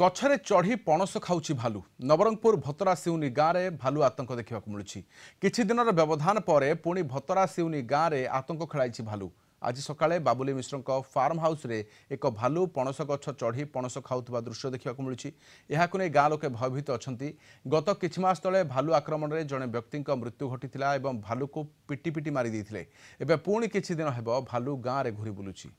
ଗଛରେ ଚଢ଼ି ପଣସ ଖାଉଛି ଭାଲୁ ନବରଙ୍ଗପୁର ଭତରା ସିଉନି ଗାଁରେ ଭାଲୁ ଆତଙ୍କ ଦେଖିବାକୁ ମିଳୁଛି କିଛି ଦିନର ବ୍ୟବଧାନ ପରେ ପୁଣି ଭତରା ସିଉନି ଗାଁରେ ଆତଙ୍କ ଖେଳାଇଛି ଭାଲୁ ଆଜି ସକାଳେ ବାବୁଲି ମିଶ୍ରଙ୍କ ଫାର୍ମ ହାଉସ୍ରେ ଏକ ଭାଲୁ ପଣସ ଗଛ ଚଢ଼ି ପଣସ ଖାଉଥିବା ଦୃଶ୍ୟ ଦେଖିବାକୁ ମିଳୁଛି ଏହାକୁ ନେଇ ଗାଁ ଲୋକେ ଭୟଭୀତ ଅଛନ୍ତି ଗତ କିଛି ମାସ ତଳେ ଭାଲୁ ଆକ୍ରମଣରେ ଜଣେ ବ୍ୟକ୍ତିଙ୍କ ମୃତ୍ୟୁ ଘଟିଥିଲା ଏବଂ ଭାଲୁକୁ ପିଟି ପିଟି ମାରିଦେଇଥିଲେ ଏବେ ପୁଣି କିଛି ଦିନ ହେବ ଭାଲୁ ଗାଁରେ ଘୁରି ବୁଲୁଛି